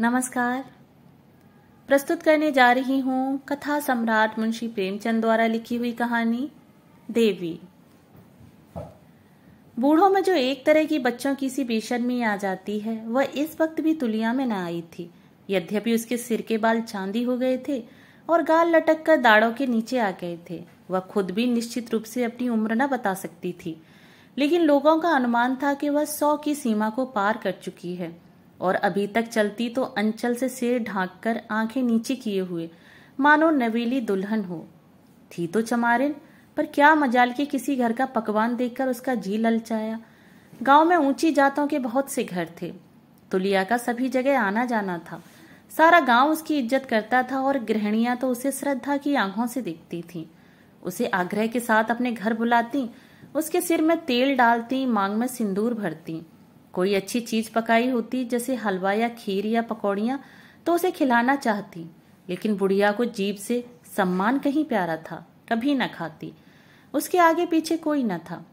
नमस्कार प्रस्तुत करने जा रही हूं कथा सम्राट मुंशी प्रेमचंद द्वारा लिखी हुई कहानी देवी बूढ़ों में जो एक तरह की बच्चों की सी बेशर्मी आ जाती है वह इस वक्त भी तुलिया में न आई थी यद्यपि उसके सिर के बाल चांदी हो गए थे और गाल लटक कर दाड़ों के नीचे आ गए थे वह खुद भी निश्चित रूप से अपनी उम्र न बता सकती थी लेकिन लोगों का अनुमान था कि वह सौ की सीमा को पार कर चुकी है और अभी तक चलती तो अंचल से सिर ढाक कर आंखें नीचे किए हुए मानो नवेली दुल्हन हो थी तो चमारिन पर क्या मजाल के किसी घर का पकवान देखकर उसका जी ललचाया गांव में ऊंची जातों के बहुत से घर थे तुलिया का सभी जगह आना जाना था सारा गांव उसकी इज्जत करता था और गृहणियां तो उसे श्रद्धा की आंखों से देखती थीं। उसे आग्रह के साथ अपने घर बुलाती उसके सिर में तेल डालती मांग में सिंदूर भरती कोई अच्छी चीज पकाई होती जैसे हलवा या खीर या पकौड़िया तो उसे खिलाना चाहती लेकिन बुढ़िया को जीभ से सम्मान कहीं प्यारा था कभी न खाती उसके आगे पीछे कोई न था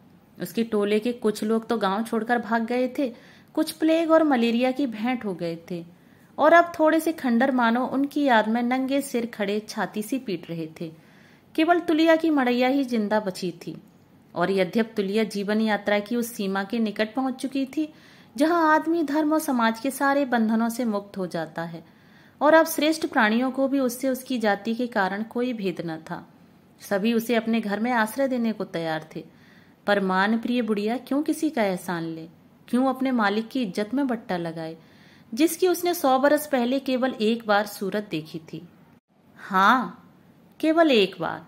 उसके टोले के कुछ लोग तो गांव छोड़कर भाग गए थे कुछ प्लेग और मलेरिया की भेंट हो गए थे और अब थोड़े से खंडर मानो उनकी याद में नंगे सिर खड़े छाती सी पीट रहे थे केवल तुलिया की मड़ैया ही जिंदा बची थी और यद्यप तुलिया जीवन यात्रा की उस सीमा के निकट पहुंच चुकी थी जहां आदमी धर्म और समाज के सारे बंधनों से मुक्त हो जाता है और अब श्रेष्ठ प्राणियों को भी उससे उसकी जाति के कारण कोई भेद न था सभी उसे अपने घर में आश्रय देने को तैयार थे पर मान प्रिय बुढ़िया क्यों किसी का एहसान ले क्यों अपने मालिक की इज्जत में बट्टा लगाए जिसकी उसने सौ बरस पहले केवल एक बार सूरत देखी थी हाँ केवल एक बार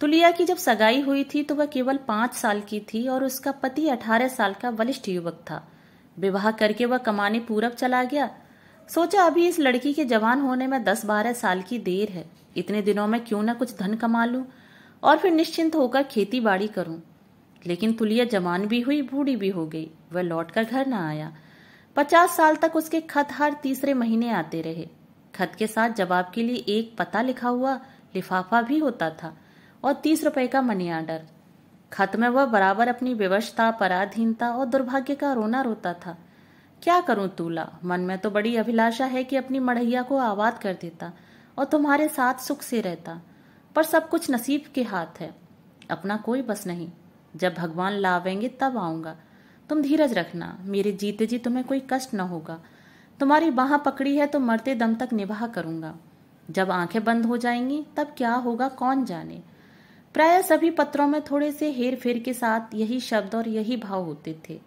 तुलिया तो की जब सगाई हुई थी तो वह केवल पांच साल की थी और उसका पति अठारह साल का वरिष्ठ युवक था विवाह करके वह कमाने पूरब चला गया सोचा अभी इस लड़की के जवान होने में दस बारह साल की देर है इतने दिनों में क्यों ना कुछ धन कमा लूं और फिर निश्चिंत होकर खेती बाड़ी करूं लेकिन तुलिया जवान भी हुई बूढ़ी भी हो गई वह लौट कर घर ना आया पचास साल तक उसके खत हर तीसरे महीने आते रहे खत के साथ जवाब के लिए एक पता लिखा हुआ लिफाफा भी होता था और तीस रुपए का मनी आर्डर खत में वह बराबर अपनी व्यवस्था पराधीनता और दुर्भाग्य का रोना रोता था क्या करूं तूला मन में तो बड़ी अभिलाषा है कि अपनी मढ़ैया को आबाद कर देता और तुम्हारे साथ सुख से रहता पर सब कुछ नसीब के हाथ है अपना कोई बस नहीं जब भगवान लावेंगे तब आऊंगा तुम धीरज रखना मेरे जीते जी तुम्हें कोई कष्ट न होगा तुम्हारी बाह पकड़ी है तो मरते दम तक निभा करूंगा जब आंखें बंद हो जाएंगी तब क्या होगा कौन जाने प्राय सभी पत्रों में थोड़े से हेर फेर के साथ यही शब्द और यही भाव होते थे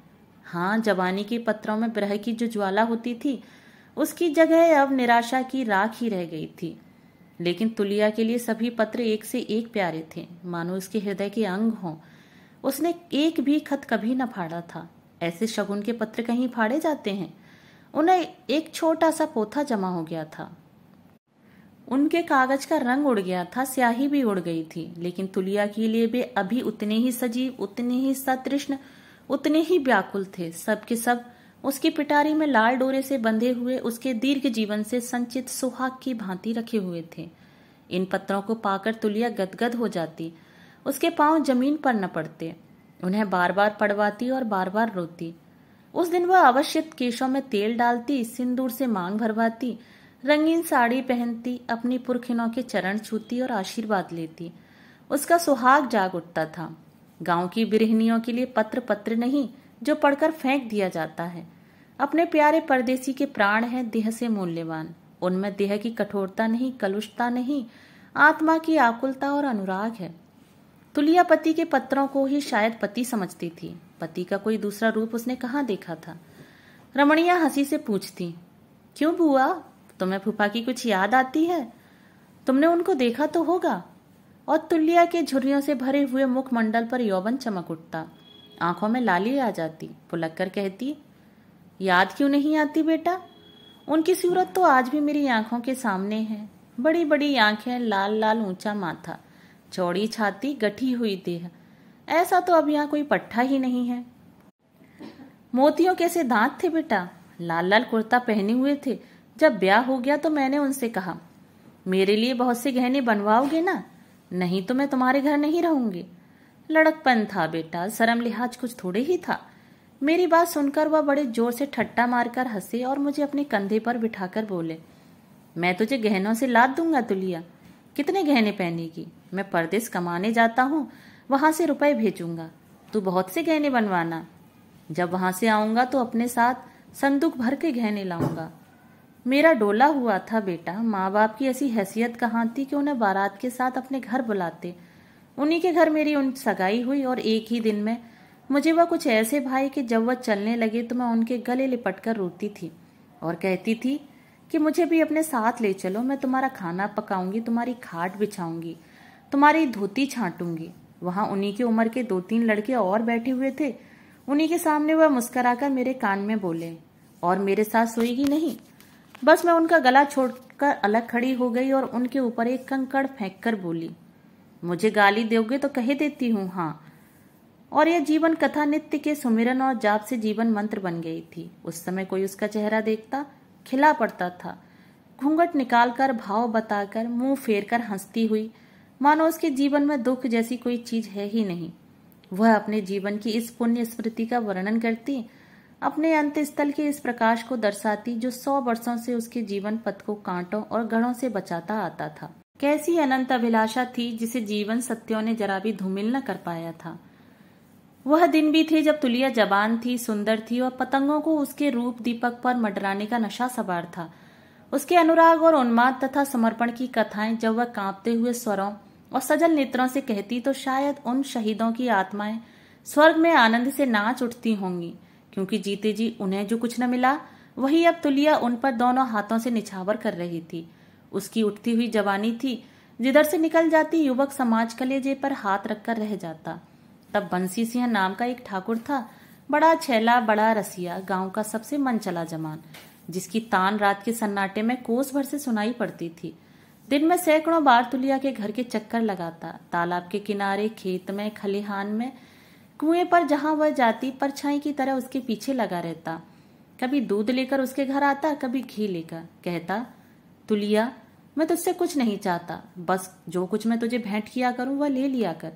हाँ जवानी के पत्रों में ब्रह की जो ज्वाला होती थी उसकी जगह अब निराशा की राख ही रह गई थी लेकिन तुलिया के लिए सभी पत्र एक से एक प्यारे थे मानो उसके हृदय के अंग हों उसने एक भी खत कभी न फाड़ा था ऐसे शगुन के पत्र कहीं फाड़े जाते हैं उन्हें एक छोटा सा पोथा जमा हो गया था उनके कागज का रंग उड़ गया था स्याही भी उड़ गई थी लेकिन तुलिया के लिए भी अभी उतने ही सजीव उतने ही सतृष्ण उतने ही व्याकुल थे सबके सब उसकी पिटारी में लाल डोरे से बंधे हुए उसके दीर्घ जीवन से संचित सुहाग की भांति रखे हुए थे इन पत्रों को पाकर तुलिया गदगद हो जाती उसके पांव जमीन पर न पड़ते उन्हें बार बार पड़वाती और बार बार रोती उस दिन वह अवश्य केशों में तेल डालती सिंदूर से मांग भरवाती रंगीन साड़ी पहनती अपनी पुरखिनों के चरण छूती और आशीर्वाद लेती उसका सुहाग जाग उठता था गांव की बिरहनियों के लिए पत्र पत्र नहीं जो पढ़कर फेंक दिया जाता है अपने प्यारे परदेसी के प्राण हैं देह से मूल्यवान उनमें देह की कठोरता नहीं कलुषता नहीं आत्मा की आकुलता और अनुराग है तुलिया पति के पत्रों को ही शायद पति समझती थी पति का कोई दूसरा रूप उसने कहाँ देखा था रमणिया हंसी से पूछती क्यों बुआ तुम्हें फूफा की कुछ याद आती है तुमने उनको देखा तो होगा और तुल्लिया के झुरियो से भरे हुए मुखमंडल पर यौवन चमक उठता आंखों में लाली आ जाती पुलक कर कहती याद क्यों नहीं आती बेटा उनकी सूरत तो आज भी मेरी आंखों के सामने है बड़ी बड़ी आंखें लाल लाल ऊंचा माथा चौड़ी छाती गठी हुई देह ऐसा तो अब यहाँ कोई पट्ठा ही नहीं है मोतियों कैसे दांत थे बेटा लाल लाल कुर्ता पहने हुए थे जब ब्याह हो गया तो मैंने उनसे कहा मेरे लिए बहुत से गहने बनवाओगे ना नहीं तो मैं तुम्हारे घर नहीं रहूंगी लड़कपन था बेटा शर्म लिहाज कुछ थोड़े ही था मेरी बात सुनकर वह बड़े जोर से ठट्टा मारकर हंसे और मुझे अपने कंधे पर बिठाकर बोले मैं तुझे गहनों से लाद दूंगा तुलिया कितने गहने पहनेगी मैं परदेश कमाने जाता हूँ वहां से रुपए भेजूंगा तू बहुत से गहने बनवाना जब वहां से आऊंगा तो अपने साथ संदूक भर के गहने लाऊंगा मेरा डोला हुआ था बेटा माँ बाप की ऐसी हैसियत कहाँ थी कि उन्हें बारात के साथ अपने घर बुलाते उन्हीं के घर मेरी उन सगाई हुई और एक ही दिन में मुझे वह कुछ ऐसे भाई कि जब वह चलने लगे तो मैं उनके गले लिपट कर रोती थी और कहती थी कि मुझे भी अपने साथ ले चलो मैं तुम्हारा खाना पकाऊंगी तुम्हारी खाट बिछाऊंगी तुम्हारी धोती छाटूंगी वहां उन्हीं की उम्र के दो तीन लड़के और बैठे हुए थे उन्हीं के सामने वह मुस्कराकर मेरे कान में बोले और मेरे साथ सोएगी नहीं बस मैं उनका गला छोड़कर अलग खड़ी हो गई और उनके ऊपर एक कंकड़ फेंक कर बोली मुझे गाली दोगे तो कह देती हूँ हाँ और यह जीवन कथा नित्य के सुमिरन और जाप से जीवन मंत्र बन गई थी उस समय कोई उसका चेहरा देखता खिला पड़ता था घूंघट निकालकर भाव बताकर मुंह फेर कर हंसती हुई मानो उसके जीवन में दुख जैसी कोई चीज है ही नहीं वह अपने जीवन की इस पुण्य स्मृति का वर्णन करती अपने अंत स्थल के इस प्रकाश को दर्शाती जो सौ वर्षों से उसके जीवन पथ को कांटों और गढ़ों से बचाता आता था कैसी अनंत अभिलाषा थी जिसे जीवन सत्यों ने जरा भी धूमिल न कर पाया था वह दिन भी थे जब तुलिया जबान थी सुंदर थी और पतंगों को उसके रूप दीपक पर मडराने का नशा सवार था उसके अनुराग और उन्माद तथा समर्पण की कथाएं जब वह कांपते हुए स्वरों और सजल नेत्रों से कहती तो शायद उन शहीदों की आत्माएं स्वर्ग में आनंद से नाच उठती होंगी क्योंकि जीते जी उन्हें जो कुछ न मिला वही अब तुलिया उन पर दोनों हाथों से निछावर कर रही थी उसकी उठती हुई जवानी थी जिधर से निकल जाती युवक समाज कलेजे पर हाथ रखकर रह जाता तब बंसी सिंह नाम का एक ठाकुर था बड़ा छैला बड़ा रसिया गांव का सबसे मन चला जमान जिसकी तान रात के सन्नाटे में कोस भर से सुनाई पड़ती थी दिन में सैकड़ों बार तुलिया के घर के चक्कर लगाता तालाब के किनारे खेत में खलिहान में कुएं पर जहां वह जाती परछाई की तरह उसके पीछे लगा रहता कभी दूध लेकर उसके घर आता कभी घी लेकर कहता तुलिया मैं तुझसे कुछ नहीं चाहता बस जो कुछ मैं तुझे भेंट किया करूं वह ले लिया कर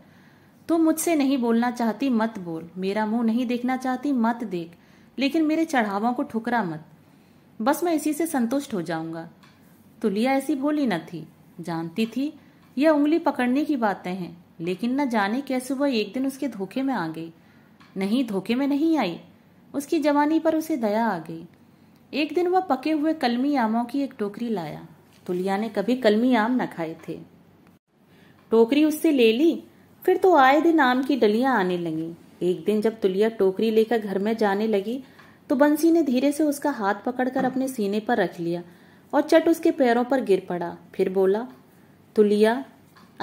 तू मुझसे नहीं बोलना चाहती मत बोल मेरा मुंह नहीं देखना चाहती मत देख लेकिन मेरे चढ़ावों को ठुकरा मत बस मैं इसी से संतुष्ट हो जाऊंगा तुलिया ऐसी भोली न थी जानती थी यह उंगली पकड़ने की बातें हैं लेकिन न जाने कैसे वह एक दिन उसके धोखे में आ गई नहीं धोखे में नहीं आई उसकी जवानी पर उसे दया आ गई एक दिन वह पके हुए कलमी आमों की एक टोकरी लाया तुलिया ने कभी कलमी आम न खाए थे टोकरी उससे ले ली फिर तो आए दिन आम की डलियां आने लगी एक दिन जब तुलिया टोकरी लेकर घर में जाने लगी तो बंसी ने धीरे से उसका हाथ पकड़कर अपने सीने पर रख लिया और चट उसके पैरों पर गिर पड़ा फिर बोला तुलिया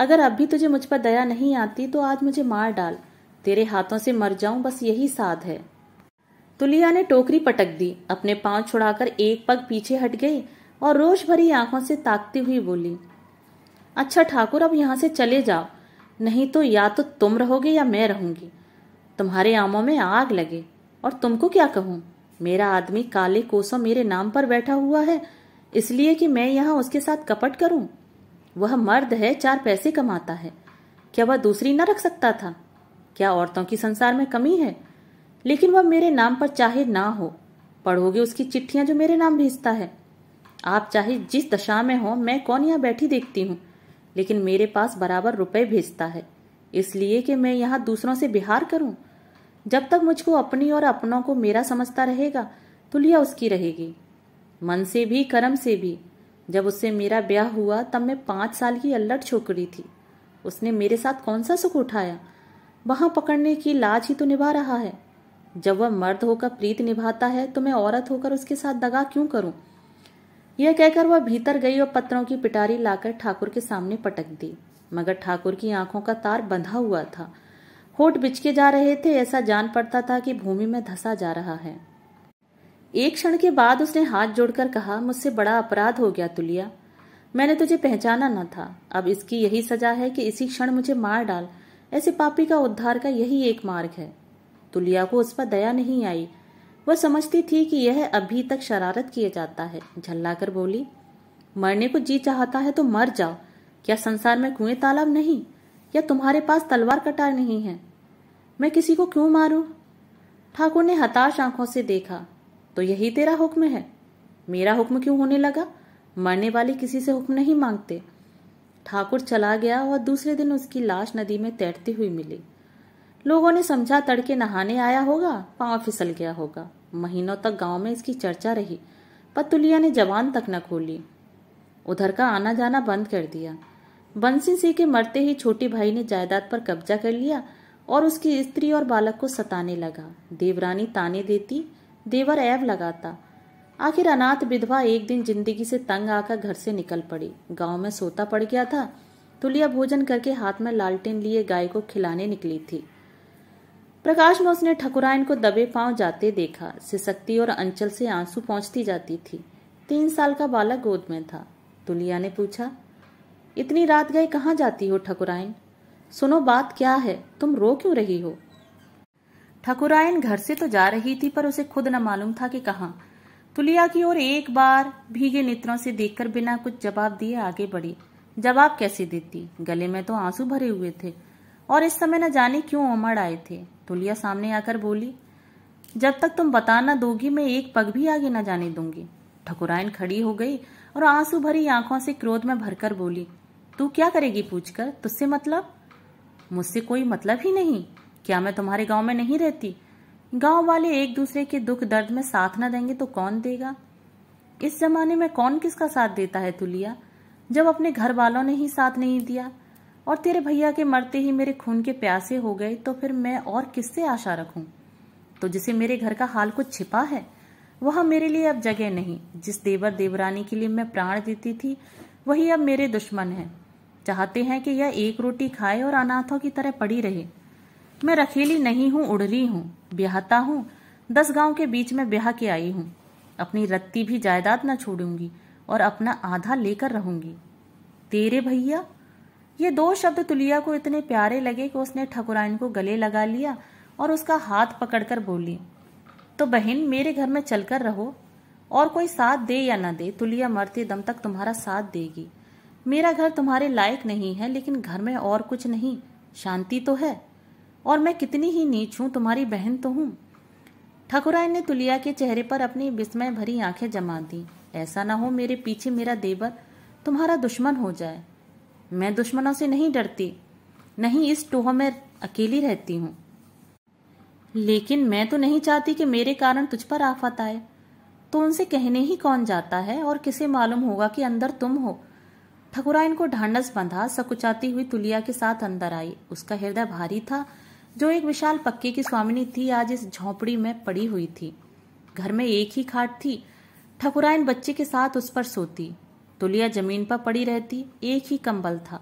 अगर अब भी तुझे मुझ पर दया नहीं आती तो आज मुझे मार डाल तेरे हाथों से मर जाऊं बस यही साध है तुलिया ने टोकरी पटक दी अपने पांव छुड़ाकर एक पग पीछे हट गई और रोश भरी आंखों से ताकती हुई बोली अच्छा ठाकुर अब यहां से चले जाओ नहीं तो या तो तुम रहोगे या मैं रहूंगी तुम्हारे आमों में आग लगे और तुमको क्या कहूं मेरा आदमी काले कोसों मेरे नाम पर बैठा हुआ है इसलिए कि मैं यहां उसके साथ कपट करूं वह मर्द है चार पैसे कमाता है क्या वह दूसरी न रख सकता था क्या औरतों की संसार में कमी है लेकिन वह मेरे नाम पर चाहे ना हो पढ़ोगे उसकी चिट्ठियां जो मेरे नाम भेजता है आप चाहे जिस दशा में हो मैं कौन यहाँ बैठी देखती हूँ लेकिन मेरे पास बराबर रुपए भेजता है इसलिए कि मैं यहाँ दूसरों से बिहार करूँ जब तक मुझको अपनी और अपनों को मेरा समझता रहेगा तुलिया तो उसकी रहेगी मन से भी कर्म से भी जब उससे मेरा ब्याह हुआ तब मैं पांच साल की अल्लट छोकरी थी उसने मेरे साथ कौन सा सुख उठाया वहां पकड़ने की लाज ही तो निभा रहा है जब वह मर्द होकर प्रीत निभाता है तो मैं औरत होकर उसके साथ दगा क्यों करूं यह कहकर वह भीतर गई और पत्रों की पिटारी लाकर ठाकुर के सामने पटक दी मगर ठाकुर की आंखों का तार बंधा हुआ था होठ बिचके जा रहे थे ऐसा जान पड़ता था कि भूमि में धसा जा रहा है एक क्षण के बाद उसने हाथ जोड़कर कहा मुझसे बड़ा अपराध हो गया तुलिया मैंने तुझे पहचाना न था अब इसकी यही सजा है कि इसी क्षण मुझे मार डाल ऐसे पापी का उद्धार का यही एक मार्ग है तुलिया को उस पर दया नहीं आई वह समझती थी कि यह अभी तक शरारत किया जाता है झल्लाकर बोली मरने को जी चाहता है तो मर जाओ क्या संसार में कुएं तालाब नहीं या तुम्हारे पास तलवार कटार नहीं है मैं किसी को क्यों मारू ठाकुर ने हताश आंखों से देखा तो यही तेरा हुक्म है मेरा हुक्म क्यों होने लगा मरने वाले किसी से हुक्म नहीं मांगते ठाकुर चला गया और दूसरे दिन उसकी लाश नदी में तैरती हुई मिली लोगों ने समझा तड़के नहाने आया होगा पांव फिसल गया होगा महीनों तक गांव में इसकी चर्चा रही पतुलिया ने जवान तक न खोली उधर का आना जाना बंद कर दिया बंसी सिंह के मरते ही छोटे भाई ने जायदाद पर कब्जा कर लिया और उसकी स्त्री और बालक को सताने लगा देवरानी ताने देती देवर ऐब लगाता आखिर अनाथ विधवा एक दिन जिंदगी से तंग आकर घर से निकल पड़ी गांव में सोता पड़ गया था तुलिया भोजन करके हाथ में लालटेन लिए गाय को खिलाने निकली थी प्रकाश में उसने ठकुराइन को दबे पांव जाते देखा सिसक्ति और अंचल से आंसू पहुंचती जाती थी तीन साल का बालक गोद में था तुलिया ने पूछा इतनी रात गए कहाँ जाती हो ठकुराइन सुनो बात क्या है तुम रो क्यों रही हो ठकुरायन घर से तो जा रही थी पर उसे खुद न मालूम था कि कहा तुलिया की ओर एक बार भीगे नेत्रों से देखकर बिना कुछ जवाब दिए आगे बढ़ी जवाब कैसे देती गले में तो आंसू भरे हुए थे और इस समय न जाने क्यों उमड़ आए थे तुलिया सामने आकर बोली जब तक तुम बताना दोगी मैं एक पग भी आगे न जाने दूंगी ठकुरायन खड़ी हो गई और आंसू भरी आंखों से क्रोध में भरकर बोली तू क्या करेगी पूछकर तुझसे मतलब मुझसे कोई मतलब ही नहीं क्या मैं तुम्हारे गांव में नहीं रहती गांव वाले एक दूसरे के दुख दर्द में साथ ना देंगे तो कौन देगा इस जमाने में कौन किसका साथ देता है तुलिया जब अपने घर वालों ने ही साथ नहीं दिया और तेरे भैया के मरते ही मेरे खून के प्यासे हो गए तो फिर मैं और किससे आशा रखूं तो जिसे मेरे घर का हाल कुछ छिपा है वह मेरे लिए अब जगह नहीं जिस देवर देवरानी के लिए मैं प्राण देती थी वही अब मेरे दुश्मन है चाहते हैं कि यह एक रोटी खाए और अनाथों की तरह पड़ी रहे मैं रखेली नहीं हूँ उड़ रही हूँ ब्याहता हूँ दस गांव के बीच में ब्याह के आई हूँ अपनी रत्ती भी जायदाद न छोड़ूंगी और अपना आधा लेकर रहूंगी तेरे भैया ये दो शब्द तुलिया को इतने प्यारे लगे कि उसने ठकुराइन को गले लगा लिया और उसका हाथ पकड़कर बोली तो बहन मेरे घर में चलकर रहो और कोई साथ दे या ना दे तुलिया मरते दम तक तुम्हारा साथ देगी मेरा घर तुम्हारे लायक नहीं है लेकिन घर में और कुछ नहीं शांति तो है और मैं कितनी ही नीच हूँ तुम्हारी बहन तो हूँ ठकुराइन ने तुलिया के चेहरे पर अपनी विस्मय भरी आंखें जमा दी ऐसा ना हो मेरे पीछे मेरा देवर तुम्हारा दुश्मन हो जाए मैं दुश्मनों से नहीं डरती नहीं इस टोह में अकेली रहती हूँ लेकिन मैं तो नहीं चाहती कि मेरे कारण तुझ पर आफत आए तो उनसे कहने ही कौन जाता है और किसे मालूम होगा कि अंदर तुम हो ठकुराइन को ढांढस बंधा सकुचाती हुई तुलिया के साथ अंदर आई उसका हृदय भारी था जो एक विशाल पक्के की स्वामिनी थी आज इस झोंपड़ी में पड़ी हुई थी घर में एक ही खाट थी ठकुराइन बच्चे के साथ उस पर सोती तुलिया जमीन पर पड़ी रहती एक ही कंबल था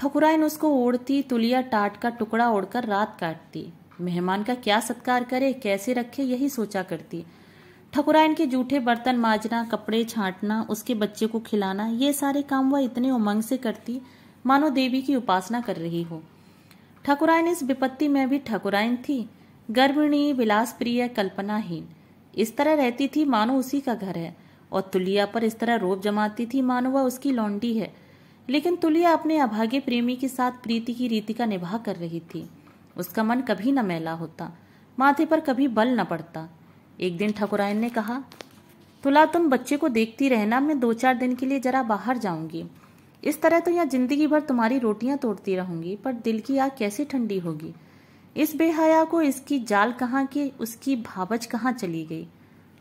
ठकुराइन उसको ओढ़ती तुलिया टाट का टुकड़ा ओढ़कर रात काटती मेहमान का क्या सत्कार करे कैसे रखे यही सोचा करती ठकुराइन के जूठे बर्तन माजना कपड़े छांटना उसके बच्चे को खिलाना ये सारे काम वह इतने उमंग से करती मानो देवी की उपासना कर रही हो ठकुराइन इस विपत्ति में भी ठकुराइन थी गर्भिणी विलास प्रिय कल्पनाहीन इस तरह रहती थी मानो उसी का घर है और तुलिया पर इस तरह रोब जमाती थी मानो वह उसकी लौंडी है लेकिन तुलिया अपने अभागे प्रेमी के साथ प्रीति की रीति का निभा कर रही थी उसका मन कभी न मैला होता माथे पर कभी बल न पड़ता एक दिन ठकुराइन ने कहा तुला तुम बच्चे को देखती रहना मैं दो चार दिन के लिए जरा बाहर जाऊंगी इस तरह तो यहाँ जिंदगी भर तुम्हारी रोटियां तोड़ती रहूंगी पर दिल की आग कैसे ठंडी होगी इस बेहया को इसकी जाल कहाँ की उसकी भावच कहाँ चली गई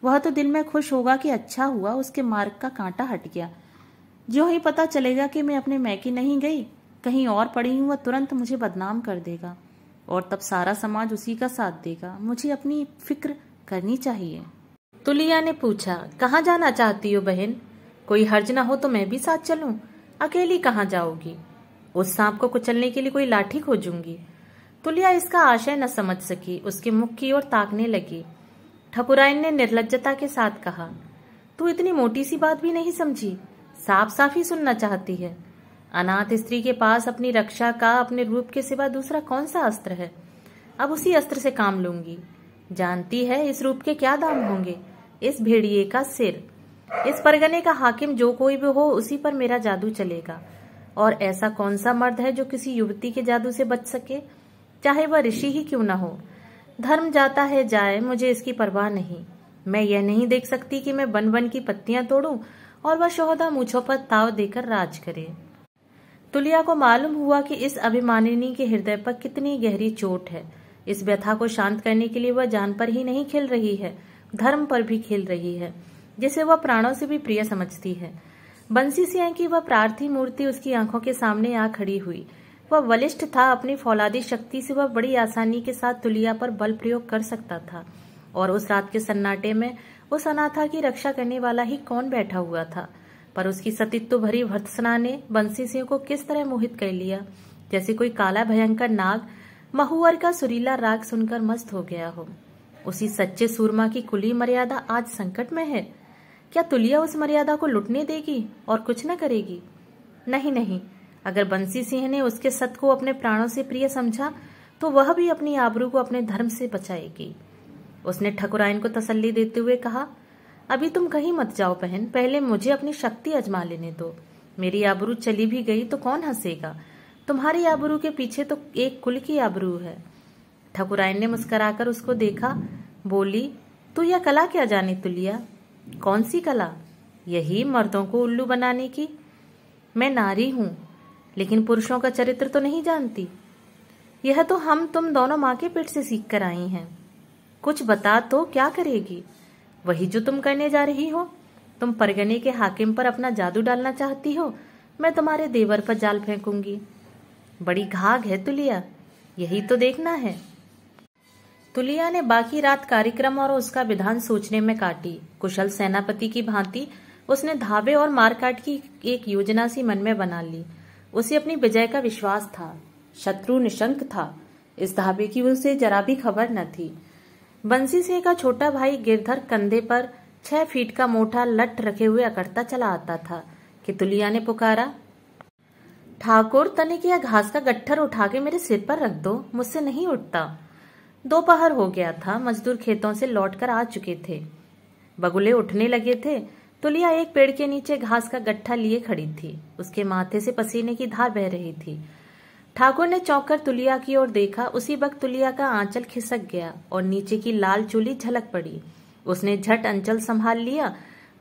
वह तो दिल में खुश होगा कि अच्छा हुआ उसके मार्ग का कांटा हट गया जो ही पता चलेगा कि मैं अपने मैकी नहीं गई कहीं और पड़ी हूं वह तुरंत मुझे बदनाम कर देगा और तब सारा समाज उसी का साथ देगा मुझे अपनी फिक्र करनी चाहिए तुलिया ने पूछा कहाँ जाना चाहती हो बहन कोई हर्ज ना हो तो मैं भी साथ चलूं अकेली कहाँ जाओगी उस सांप को कुचलने के लिए कोई लाठी खोजूंगी तुलिया इसका आशय न समझ सकी उसके मुख की ओर ताकने लगी ठकुराइन ने निर्लजता के साथ कहा तू इतनी मोटी सी बात भी नहीं समझी साफ साफ ही सुनना चाहती है अनाथ स्त्री के पास अपनी रक्षा का अपने रूप के सिवा दूसरा कौन सा अस्त्र है अब उसी अस्त्र से काम लूंगी जानती है इस रूप के क्या दाम होंगे इस भेड़िए का सिर इस परगने का हाकिम जो कोई भी हो उसी पर मेरा जादू चलेगा और ऐसा कौन सा मर्द है जो किसी युवती के जादू से बच सके चाहे वह ऋषि ही क्यों ना हो धर्म जाता है जाए मुझे इसकी परवाह नहीं मैं यह नहीं देख सकती कि मैं बन बन की पत्तियां तोड़ू और वह शोहदा मूछों पर ताव देकर राज करे तुलिया को मालूम हुआ कि इस अभिमानिनी के हृदय पर कितनी गहरी चोट है इस व्यथा को शांत करने के लिए वह जान पर ही नहीं खेल रही है धर्म पर भी खेल रही है जिसे वह प्राणों से भी प्रिय समझती है बंसी सिंह की वह प्रार्थी मूर्ति उसकी आंखों के सामने आ खड़ी हुई वह वलिष्ठ था अपनी फौलादी शक्ति से वह बड़ी आसानी के साथ तुलिया पर बल प्रयोग कर सकता था और उस रात के सन्नाटे में उस अनाथा की रक्षा करने वाला ही कौन बैठा हुआ था पर उसकी सतीत्व भरी भर्त्सना ने बंसी सिंह को किस तरह मोहित कर लिया जैसे कोई काला भयंकर नाग महुअर का सुरीला राग सुनकर मस्त हो गया हो उसी सच्चे सूरमा की कुली मर्यादा आज संकट में है क्या तुलिया उस मर्यादा को लुटने देगी और कुछ न करेगी नहीं नहीं अगर बंसी सिंह ने उसके सत को अपने प्राणों से प्रिय समझा तो वह भी अपनी आबरू को अपने धर्म से बचाएगी उसने ठकुरायन को तसल्ली देते हुए कहा अभी तुम कहीं मत जाओ बहन पहले मुझे अपनी शक्ति अजमा लेने दो मेरी आबरू चली भी गई तो कौन हंसेगा तुम्हारी आबरू के पीछे तो एक कुल की आबरू है ठकुराइन ने मुस्कुराकर उसको देखा बोली तू यह कला क्या जाने तुलिया कौन सी कला यही मर्दों को उल्लू बनाने की मैं नारी हूँ लेकिन पुरुषों का चरित्र तो नहीं जानती यह तो हम तुम दोनों माँ के पेट से सीख कर आई हैं कुछ बता तो क्या करेगी वही जो तुम करने जा रही हो तुम परगने के हाकिम पर अपना जादू डालना चाहती हो मैं तुम्हारे देवर पर जाल फेंकूंगी बड़ी घाघ है तुलिया यही तो देखना है तुलिया ने बाकी रात कार्यक्रम और उसका विधान सोचने में काटी कुशल सेनापति की भांति उसने धाबे और मारकाट की एक योजना सी मन में बना ली उसे अपनी विजय का विश्वास था शत्रु निशंक था इस धाबे की उसे जरा भी खबर न थी बंसी से का छोटा भाई गिरधर कंधे पर छह फीट का मोटा लट रखे हुए अकड़ता चला आता था कि तुलिया ने पुकारा ठाकुर तने किया घास का गट्ठर उठा के मेरे सिर पर रख दो मुझसे नहीं उठता दोपहर हो गया था मजदूर खेतों से लौटकर आ चुके थे बगुले उठने लगे थे तुलिया एक पेड़ के नीचे घास का गट्ठा लिए खड़ी थी उसके माथे से पसीने की धार बह रही थी ठाकुर ने चौंक कर तुलिया की ओर देखा उसी वक्त तुलिया का आंचल खिसक गया और नीचे की लाल चूली झलक पड़ी उसने झट अंचल संभाल लिया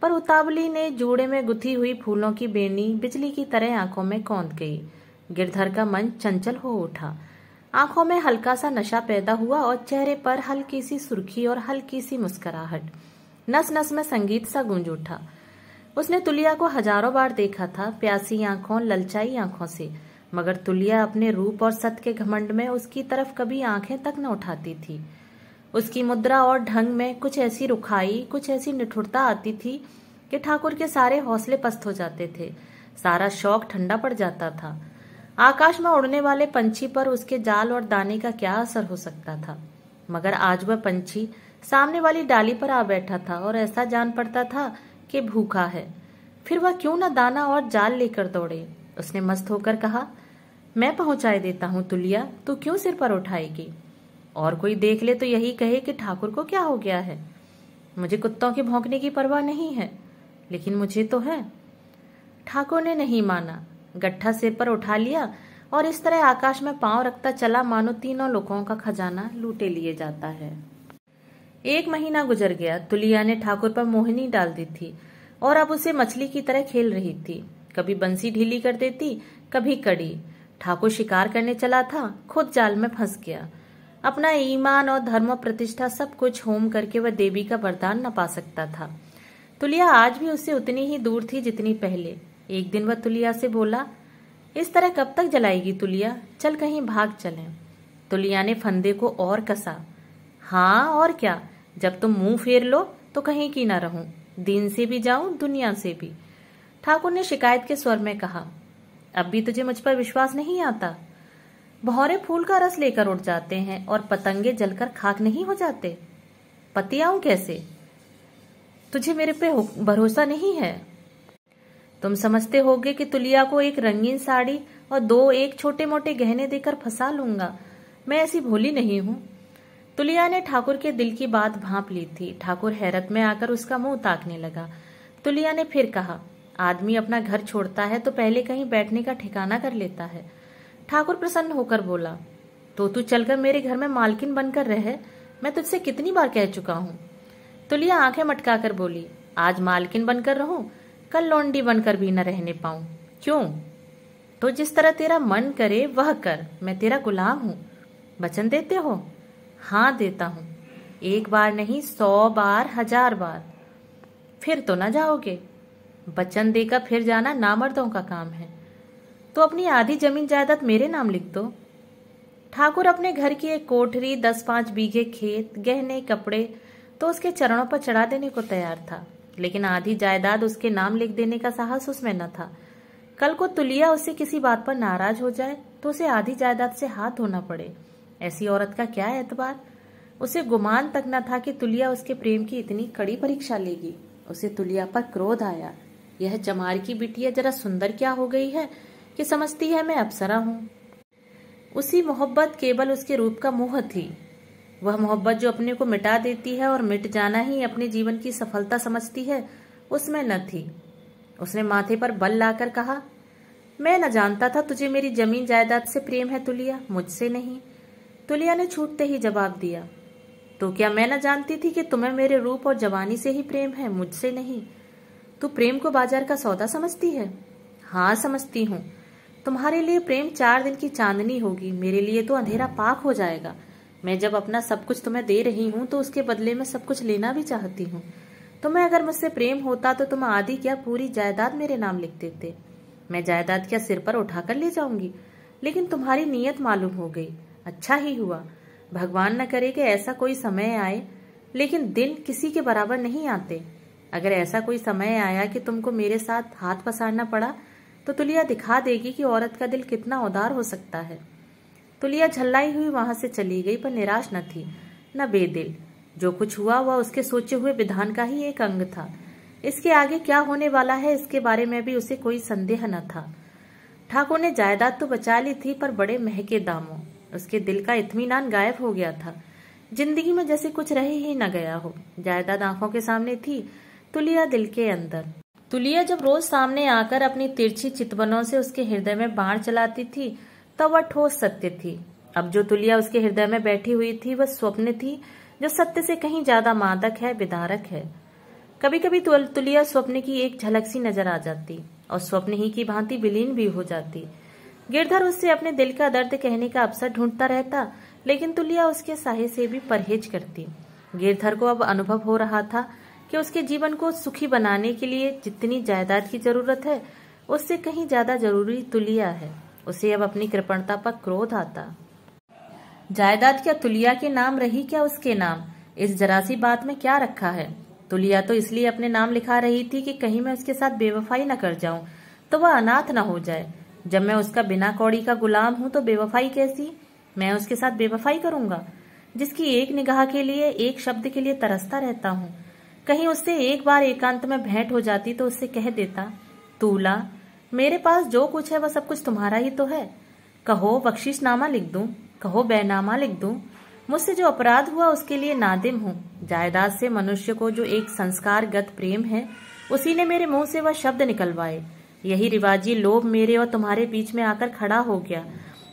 पर उतावली ने जूड़े में गुथी हुई फूलों की बेनी बिजली की तरह आंखों में कौंद गई गिरधर का मन चंचल हो उठा आंखों में हल्का सा नशा पैदा हुआ और चेहरे पर हल्की सी सुर्खी और हल्की सी मुस्कुराहट नस नस में संगीत सा गूंज उठा उसने तुलिया को हजारों बार देखा था प्यासी आंखों ललचाई आंखों से मगर तुलिया अपने रूप और सत के घमंड में उसकी तरफ कभी आंखें तक न उठाती थी उसकी मुद्रा और ढंग में कुछ ऐसी रुखाई कुछ ऐसी निठुरता आती थी कि ठाकुर के सारे हौसले पस्त हो जाते थे सारा शौक ठंडा पड़ जाता था आकाश में उड़ने वाले पंछी पर उसके जाल और दाने का क्या असर हो सकता था मगर आज वह पंछी सामने वाली डाली पर आ बैठा था और ऐसा जान पड़ता था कि भूखा है फिर वह क्यों न दाना और जाल लेकर दौड़े उसने मस्त होकर कहा मैं पहुंचाए देता हूं तुलिया तू क्यों सिर पर उठाएगी और कोई देख ले तो यही कहे कि ठाकुर को क्या हो गया है मुझे कुत्तों के भौंकने की परवाह नहीं है लेकिन मुझे तो है ठाकुर ने नहीं माना गठा से पर उठा लिया और इस तरह आकाश में पांव रखता चला मानो तीनों लोगों का खजाना लूटे लिए जाता है एक महीना गुजर गया तुलिया ने ठाकुर पर मोहिनी डाल दी थी और अब उसे मछली की तरह खेल रही थी कभी बंसी ढीली कर देती कभी कड़ी ठाकुर शिकार करने चला था खुद जाल में फंस गया अपना ईमान और धर्म प्रतिष्ठा सब कुछ होम करके वह देवी का वरदान न पा सकता था तुलिया आज भी उससे उतनी ही दूर थी जितनी पहले एक दिन वह तुलिया से बोला इस तरह कब तक जलाएगी तुलिया चल कहीं भाग चलें तुलिया ने फंदे को और कसा हाँ और क्या जब तुम मुंह फेर लो तो कहीं की ना रहूं दिन से भी जाऊं दुनिया से भी ठाकुर ने शिकायत के स्वर में कहा अब भी तुझे मुझ पर विश्वास नहीं आता भौरे फूल का रस लेकर उड़ जाते हैं और पतंगे जलकर खाक नहीं हो जाते पतियाऊं कैसे तुझे मेरे पे भरोसा नहीं है तुम समझते होगे कि तुलिया को एक रंगीन साड़ी और दो एक छोटे मोटे गहने देकर फंसा लूंगा मैं ऐसी भोली नहीं हूं तुलिया ने ठाकुर के दिल की बात भांप ली थी ठाकुर हैरत में आकर उसका मुंह ताकने लगा तुलिया ने फिर कहा आदमी अपना घर छोड़ता है तो पहले कहीं बैठने का ठिकाना कर लेता है ठाकुर प्रसन्न होकर बोला तो तू चलकर मेरे घर में मालकिन बनकर रहे मैं तुझसे कितनी बार कह चुका हूँ तुलिया आंखें मटकाकर बोली आज मालकिन बनकर रहूं कल लौंडी बनकर भी न रहने पाऊं क्यों तो जिस तरह तेरा मन करे वह कर मैं तेरा गुलाम हूं वचन देते हो हाँ देता हूं एक बार नहीं सौ बार हजार बार फिर तो ना जाओगे वचन देकर फिर जाना नामर्दों का काम है तो अपनी आधी जमीन जायदाद मेरे नाम लिख दो ठाकुर अपने घर की एक कोठरी दस पांच बीघे खेत गहने कपड़े तो उसके चरणों पर चढ़ा देने को तैयार था लेकिन आधी जायदाद उसके नाम लिख देने का साहस उसमें न था कल को तुलिया उसे किसी बात पर नाराज हो जाए तो उसे आधी जायदाद से हाथ धोना पड़े ऐसी औरत का क्या एतबार उसे गुमान तक न था कि तुलिया उसके प्रेम की इतनी कड़ी परीक्षा लेगी उसे तुलिया पर क्रोध आया यह चमार की बिटिया जरा सुंदर क्या हो गई है कि समझती है मैं अप्सरा हूं उसी मोहब्बत केवल उसके रूप का मोह थी वह मोहब्बत जो अपने को मिटा देती है और मिट जाना ही अपने जीवन की सफलता समझती है उसमें न थी उसने माथे पर बल लाकर कहा मैं न जानता था तुझे मेरी जमीन जायदाद से प्रेम है तुलिया मुझसे नहीं तुलिया ने छूटते ही जवाब दिया तो क्या मैं न जानती थी कि तुम्हें मेरे रूप और जवानी से ही प्रेम है मुझसे नहीं तू प्रेम को बाजार का सौदा समझती है हाँ समझती हूँ तुम्हारे लिए प्रेम चार दिन की चांदनी होगी मेरे लिए तो अंधेरा पाक हो जाएगा मैं जब अपना सब कुछ तुम्हें दे रही हूँ तो उसके बदले में सब कुछ लेना भी चाहती हूँ तुम्हें अगर मुझसे प्रेम होता तो तुम आधी क्या पूरी जायदाद मेरे नाम लिख देते मैं जायदाद क्या सिर पर उठाकर ले जाऊंगी लेकिन तुम्हारी नीयत मालूम हो गई अच्छा ही हुआ भगवान न करे कि ऐसा कोई समय आए लेकिन दिन किसी के बराबर नहीं आते अगर ऐसा कोई समय आया कि तुमको मेरे साथ हाथ पसारना पड़ा तो तुलिया दिखा देगी कि औरत का दिल कितना उदार हो सकता है तुलिया तो झल्लाई हुई वहां से चली गई पर निराश न थी न बेदिल जो कुछ हुआ वह उसके सोचे हुए विधान का ही एक अंग था इसके आगे क्या होने वाला है इसके बारे में भी उसे कोई संदेह न था ठाकुर ने जायदाद तो बचा ली थी पर बड़े महके दामों उसके दिल का इतमान गायब हो गया था जिंदगी में जैसे कुछ रह ही न गया हो जायदाद आंखों के सामने थी तुलिया तो दिल के अंदर तुलिया तो जब रोज सामने आकर अपनी तिरछी चितवनों से उसके हृदय में बाढ़ चलाती थी तब वह ठोस सत्य थी अब जो तुलिया उसके हृदय में बैठी हुई थी वह स्वप्न थी जो सत्य से कहीं ज्यादा मादक है विदारक है कभी कभी तुलिया स्वप्न की एक झलक सी नजर आ जाती और स्वप्न ही की भांति विलीन भी हो जाती गिरधर उससे अपने दिल का दर्द कहने का अवसर ढूंढता रहता लेकिन तुलिया उसके साहे से भी परहेज करती गिरधर को अब अनुभव हो रहा था कि उसके जीवन को सुखी बनाने के लिए जितनी जायदाद की जरूरत है उससे कहीं ज्यादा जरूरी तुलिया है उसे अब अपनी कृपणता पर क्रोध आता जायदाद क्या तुलिया के नाम रही क्या उसके नाम इस जरासी बात में क्या रखा है तुलिया तो इसलिए अपने नाम लिखा रही थी कि कहीं मैं उसके साथ बेवफाई न कर जाऊं तो वह अनाथ न हो जाए जब मैं उसका बिना कौड़ी का गुलाम हूं तो बेवफाई कैसी मैं उसके साथ बेवफाई करूंगा जिसकी एक निगाह के लिए एक शब्द के लिए तरसता रहता हूँ कहीं उससे एक बार एकांत में भेंट हो जाती तो उससे कह देता तूला मेरे पास जो कुछ है वह सब कुछ तुम्हारा ही तो है कहो नामा लिख दू कहो बैनामा लिख दू मुझसे जो अपराध हुआ उसके लिए नादिम हूँ जायदाद से मनुष्य को जो एक संस्कार प्रेम है उसी ने मेरे मुंह से वह शब्द निकलवाए यही रिवाजी लोभ मेरे और तुम्हारे बीच में आकर खड़ा हो गया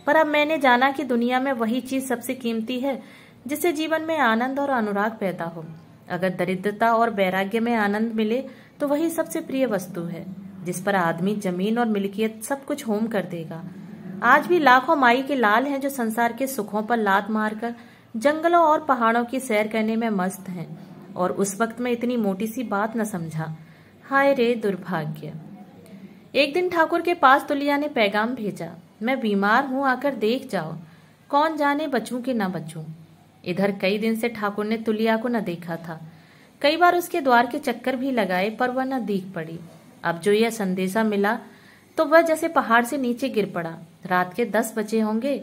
पर अब मैंने जाना कि दुनिया में वही चीज सबसे कीमती है जिससे जीवन में आनंद और अनुराग पैदा हो अगर दरिद्रता और वैराग्य में आनंद मिले तो वही सबसे प्रिय वस्तु है जिस पर आदमी जमीन और मिल्कियत सब कुछ होम कर देगा आज भी लाखों माई के लाल हैं जो संसार के सुखों पर लात मारकर जंगलों और पहाड़ों की सैर करने में मस्त हैं और उस वक्त में इतनी मोटी सी बात न समझा हाय रे दुर्भाग्य एक दिन ठाकुर के पास तुलिया ने पैगाम भेजा मैं बीमार हूं आकर देख जाओ कौन जाने बचूं कि न बचूं इधर कई दिन से ठाकुर ने तुलिया को न देखा था कई बार उसके द्वार के चक्कर भी लगाए पर वह न दीख पड़ी अब जो यह संदेशा मिला तो वह जैसे पहाड़ से नीचे गिर पड़ा रात के दस बजे होंगे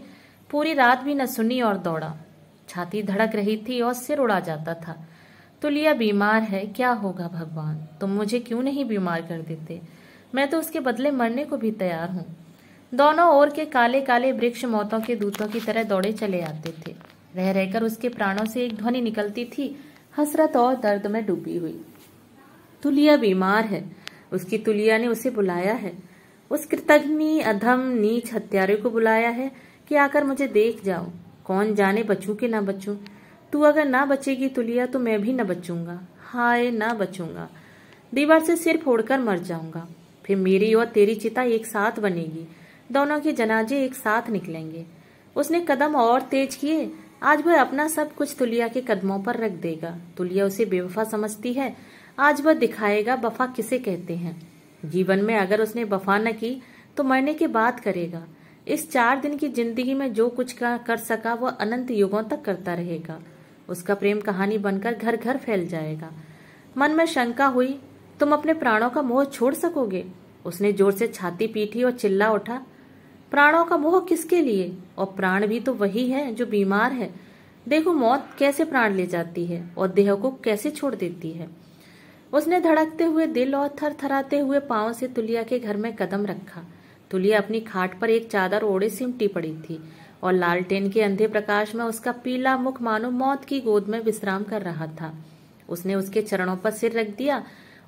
पूरी रात भी न सुनी और दौड़ा छाती धड़क रही थी और सिर उड़ा जाता था तुलिया तो बीमार है क्या होगा भगवान तुम मुझे क्यों नहीं बीमार कर देते मैं तो उसके बदले मरने को भी तैयार हूँ दोनों ओर के काले काले वृक्ष मौतों के दूतों की तरह दौड़े चले आते थे रह रहकर उसके प्राणों से एक ध्वनि निकलती थी हसरत और दर्द में डूबी हुई तुलिया तो बीमार है उसकी तुलिया ने उसे बुलाया है उस कृतघ्नि अधम नीच हत्यारे को बुलाया है कि आकर मुझे देख जाओ कौन जाने बचू के ना बचू तू अगर ना बचेगी तुलिया तो मैं भी ना बचूंगा हाय ना बचूंगा दीवार से सिर फोड़कर मर जाऊंगा फिर मेरी और तेरी चिता एक साथ बनेगी दोनों के जनाजे एक साथ निकलेंगे उसने कदम और तेज किए आज वह अपना सब कुछ तुलिया के कदमों पर रख देगा तुलिया उसे बेवफा समझती है आज वह दिखाएगा बफा किसे कहते हैं जीवन में अगर उसने बफा न की तो मरने के बाद करेगा इस चार दिन की जिंदगी में जो कुछ कर सका वह अनंत युगों तक करता रहेगा उसका प्रेम कहानी बनकर घर घर फैल जाएगा मन में शंका हुई तुम अपने प्राणों का मोह छोड़ सकोगे उसने जोर से छाती पीटी और चिल्ला उठा प्राणों का मोह किसके लिए और प्राण भी तो वही है जो बीमार है देखो मौत कैसे प्राण ले जाती है और देह को कैसे छोड़ देती है उसने धड़कते हुए दिल और थर थराते हुए पांव से तुलिया के घर में कदम रखा तुलिया अपनी खाट पर एक चादर ओढ़े सिमटी पड़ी थी और लालटेन के अंधे प्रकाश में उसका पीला मुख मानो मौत की गोद में विश्राम कर रहा था उसने उसके चरणों पर सिर रख दिया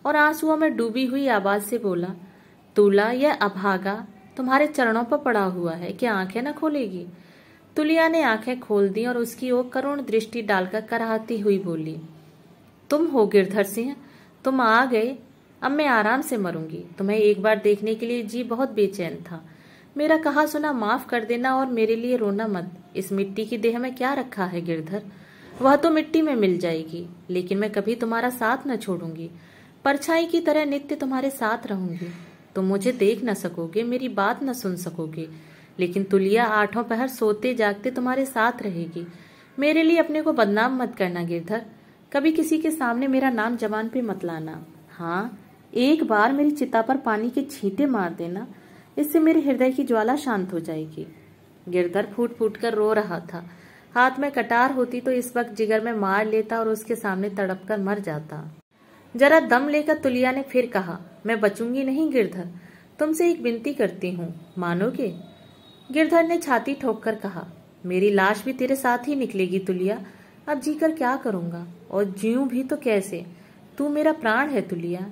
और आंसुओं में डूबी हुई आवाज से बोला तुला यह अभागा तुम्हारे चरणों पर पड़ा हुआ है क्या आंखें न खोलेगी तुलिया ने आंखें खोल दी और उसकी ओर करुण दृष्टि डालकर कराहती हुई बोली तुम हो गिरधर सिंह तुम आ गए अब मैं आराम से मरूंगी तुम्हें एक बार देखने के लिए जी बहुत बेचैन था मेरा कहा सुना माफ कर देना और मेरे लिए रोना मत इस मिट्टी की देह में क्या रखा है गिरधर वह तो मिट्टी में मिल जाएगी लेकिन मैं कभी तुम्हारा साथ न छोड़ूंगी परछाई की तरह नित्य तुम्हारे साथ रहूंगी तुम मुझे देख न सकोगे मेरी बात न सुन सकोगे लेकिन तुलिया आठों पहर सोते जागते तुम्हारे साथ रहेगी मेरे लिए अपने को बदनाम मत करना गिरधर कभी किसी के सामने मेरा नाम जबान पे मत लाना हाँ एक बार मेरी चिता पर पानी के छींटे मार देना इससे मेरे हृदय की ज्वाला शांत हो जाएगी गिरधर फूट फूट कर रो रहा था हाथ में कटार होती तो इस वक्त जिगर में मार लेता और उसके सामने तड़प कर मर जाता जरा दम लेकर तुलिया ने फिर कहा मैं बचूंगी नहीं गिरधर तुमसे एक विनती करती हूँ मानोगे गिरधर ने छाती ठोक कर कहा मेरी लाश भी तेरे साथ ही निकलेगी तुलिया अब जीकर क्या करूंगा और जीऊ भी तो कैसे तू मेरा प्राण है तुलिया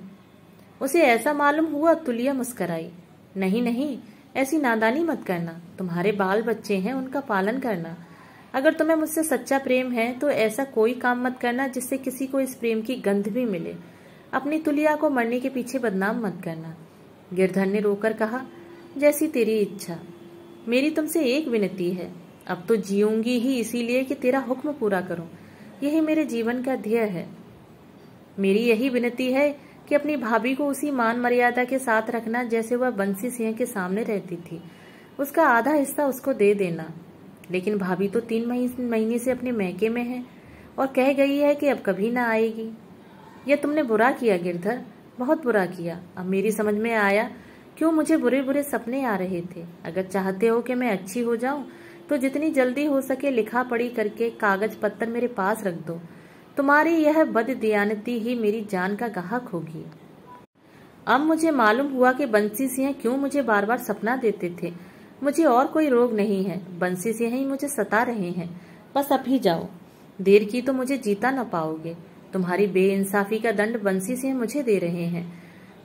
उसे ऐसा मालूम हुआ तुलिया मुस्कराई नहीं नहीं ऐसी नादानी मत करना तुम्हारे बाल बच्चे हैं उनका पालन करना अगर तुम्हें मुझसे सच्चा प्रेम है तो ऐसा कोई काम मत करना जिससे किसी को इस प्रेम की गंध भी मिले अपनी तुलिया को मरने के पीछे बदनाम मत करना गिरधर ने रोकर कहा जैसी तेरी इच्छा मेरी तुमसे एक विनती है अब तो जीऊंगी ही इसीलिए कि तेरा हुक्म पूरा करूं यही मेरे जीवन का ध्येय है मेरी यही विनती है कि अपनी भाभी को उसी मान मर्यादा के साथ रखना जैसे वह बंसी सिंह के सामने रहती थी उसका आधा हिस्सा उसको दे देना लेकिन भाभी तो तीन महीने से अपने महके में है और कह गई है कि अब कभी ना आएगी यह तुमने बुरा किया गिरधर बहुत बुरा किया अब मेरी समझ में आया क्यों मुझे बुरे बुरे सपने आ रहे थे अगर चाहते हो कि मैं अच्छी हो जाऊं तो जितनी जल्दी हो सके लिखा पढ़ी करके कागज पत्र मेरे पास रख दो तुम्हारी यह बद दयानती ही मेरी जान का गाहक होगी अब मुझे मालूम हुआ कि बंसी सिंह क्यों मुझे बार बार सपना देते थे मुझे और कोई रोग नहीं है बंसी सिंह ही मुझे सता रहे हैं बस अब ही जाओ देर की तो मुझे जीता न पाओगे तुम्हारी बेइंसाफी का दंड बंसी सिंह मुझे दे रहे हैं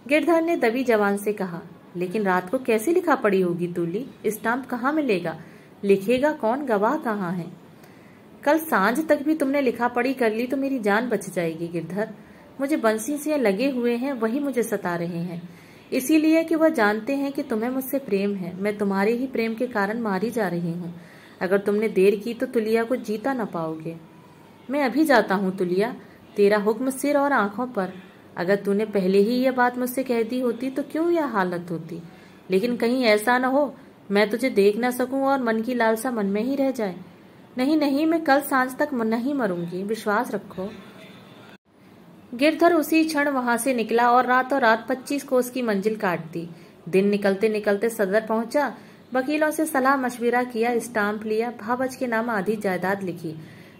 गिरधर ने दबी जवान से कहा लेकिन रात को कैसे लिखा पड़ी होगी तूली स्टाम्प कहाँ मिलेगा लिखेगा कौन गवाह कहाँ है कल सांझ तक भी तुमने लिखा पढ़ी कर ली तो मेरी जान बच जाएगी गिरधर मुझे बंसी से लगे हुए हैं वही मुझे सता रहे हैं इसीलिए कि वह जानते हैं कि तुम्हें मुझसे प्रेम है मैं तुम्हारे ही प्रेम के कारण मारी जा रही हूँ अगर तुमने देर की तो तुलिया को जीता ना पाओगे मैं अभी जाता हूँ तुलिया तेरा हुक्म सिर और आंखों पर अगर तूने पहले ही यह बात मुझसे कह दी होती तो क्यों यह हालत होती लेकिन कहीं ऐसा ना हो मैं तुझे देख ना सकूं और मन की लालसा मन में ही रह जाए नहीं नहीं मैं कल सांझ तक नहीं मरूंगी विश्वास रखो गिरधर उसी क्षण वहां से निकला और रात और रात पच्चीस कोस की मंजिल काट दी दिन निकलते निकलते सदर पहुंचा वकीलों से सलाह मशविरा किया स्टाम्प लिया भावच के नाम आधी जायदाद लिखी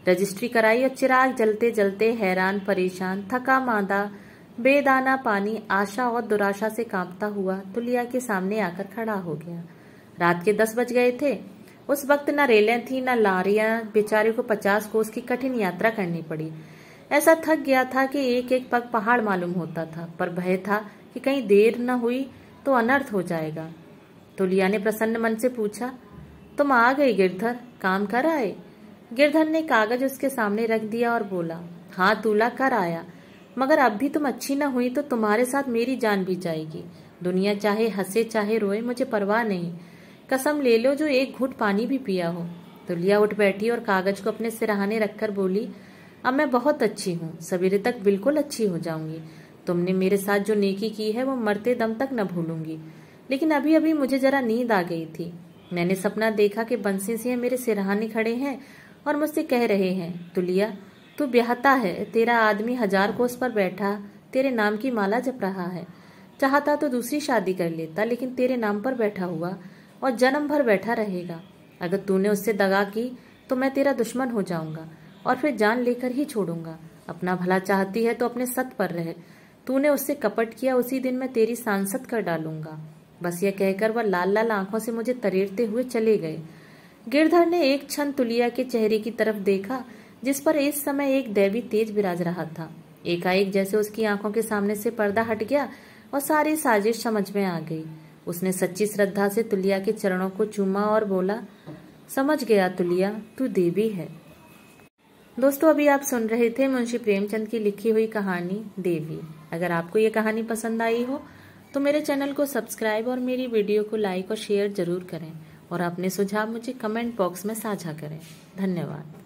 रजिस्ट्री कराई और चिराग जलते जलते हैरान परेशान थका मांदा बेदाना पानी आशा और दुराशा से कांपता हुआ तुलिया के सामने आकर खड़ा हो गया रात के दस बज गए थे उस वक्त न रेलें थी न लारियां बेचारे को पचास कोस की कठिन यात्रा करनी पड़ी ऐसा थक गया था कि एक एक पग पहाड़ मालूम होता था पर भय था कि कहीं देर न हुई तो अनर्थ हो जाएगा तुलिया ने प्रसन्न मन से पूछा तुम आ गए गिरधर काम कर आए गिरधर ने कागज उसके सामने रख दिया और बोला हाँ तूला कर आया मगर अब भी तुम अच्छी ना हुई तो तुम्हारे साथ मेरी जान भी जाएगी दुनिया चाहे हंसे चाहे रोए मुझे परवाह नहीं कसम ले लो जो एक घुट पानी भी पिया हो तुलिया तो उठ बैठी और कागज को अपने सिराहाने रखकर बोली अब मैं बहुत अच्छी हूँ सवेरे तक बिल्कुल अच्छी हो जाऊंगी तुमने मेरे साथ जो नेकी की है वो मरते दम तक न भूलूंगी लेकिन अभी अभी मुझे जरा नींद आ गई थी मैंने सपना देखा कि बंसी सिंह मेरे सिराहाने खड़े हैं और मुझसे कह रहे हैं तुलिया तो तू ब्याहता है तेरा आदमी हजार कोस पर बैठा तेरे नाम की माला जप रहा है चाहता तो दूसरी शादी कर लेता लेकिन तेरे नाम पर बैठा हुआ और जन्म भर बैठा रहेगा अगर तूने उससे दगा की तो मैं तेरा दुश्मन हो जाऊंगा और फिर जान लेकर ही छोड़ूंगा अपना भला चाहती है तो अपने सत पर रहे तूने उससे कपट किया उसी दिन मैं तेरी सांसद कर डालूंगा बस यह कहकर वह लाल लाल आंखों से मुझे तरेरते हुए चले गए गिरधर ने एक क्षण तुलिया के चेहरे की तरफ देखा जिस पर इस समय एक देवी तेज विराज रहा था एकाएक जैसे उसकी आंखों के सामने से पर्दा हट गया और सारी साजिश समझ में आ गई उसने सच्ची श्रद्धा से तुलिया के चरणों को चूमा और बोला समझ गया तुलिया तू देवी है दोस्तों अभी आप सुन रहे थे मुंशी प्रेमचंद की लिखी हुई कहानी देवी अगर आपको ये कहानी पसंद आई हो तो मेरे चैनल को सब्सक्राइब और मेरी वीडियो को लाइक और शेयर जरूर करें और अपने सुझाव मुझे कमेंट बॉक्स में साझा करें धन्यवाद